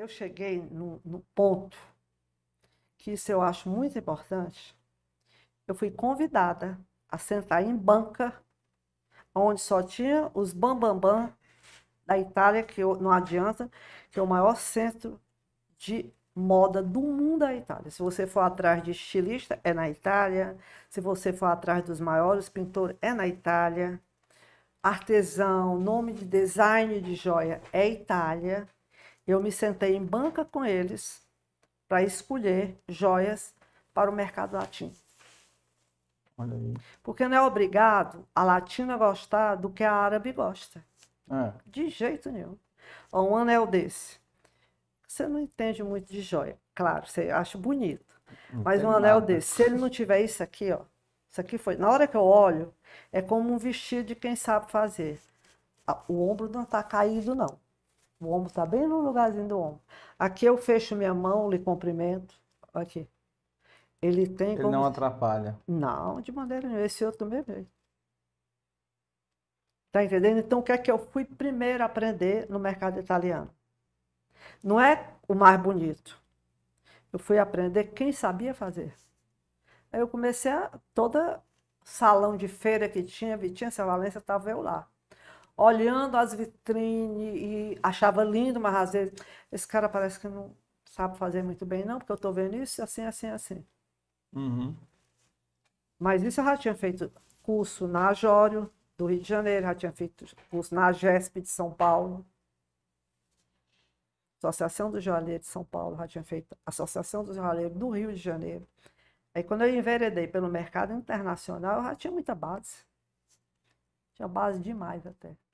eu cheguei no, no ponto que isso eu acho muito importante. Eu fui convidada a sentar em banca, onde só tinha os bambambam bam, bam da Itália, que eu, não adianta, que é o maior centro de moda do mundo da Itália. Se você for atrás de estilista, é na Itália. Se você for atrás dos maiores pintores, é na Itália. Artesão, nome de design de joia, é Itália. Eu me sentei em banca com eles para escolher joias para o mercado latino. Porque não é obrigado a latina gostar do que a árabe gosta. É. De jeito nenhum. Um anel desse. Você não entende muito de joia. Claro, você acha bonito. Não mas um anel nada. desse, se ele não tiver isso aqui, ó. Isso aqui foi. Na hora que eu olho, é como um vestido de quem sabe fazer. Ah, o ombro não está caído, não. O ombro está bem no lugarzinho do ombro. Aqui eu fecho minha mão, lhe cumprimento. Aqui. Ele tem Ele como... não atrapalha. Não, de maneira nenhuma. Esse outro também. mesmo Está entendendo? Então, o que é que eu fui primeiro aprender no mercado italiano? Não é o mais bonito. Eu fui aprender quem sabia fazer. Aí eu comecei a toda salão de feira que tinha, Vitinha Valência estava eu lá olhando as vitrines e achava lindo, mas às vezes esse cara parece que não sabe fazer muito bem, não, porque eu estou vendo isso assim, assim, assim. Uhum. Mas isso eu já tinha feito curso na Ajório, do Rio de Janeiro, já tinha feito curso na GESP de São Paulo. Associação dos Joalheiros de São Paulo, já tinha feito Associação dos Joalheiros do Rio de Janeiro. Aí quando eu enveredei pelo mercado internacional, eu já tinha muita base. Tinha base demais até.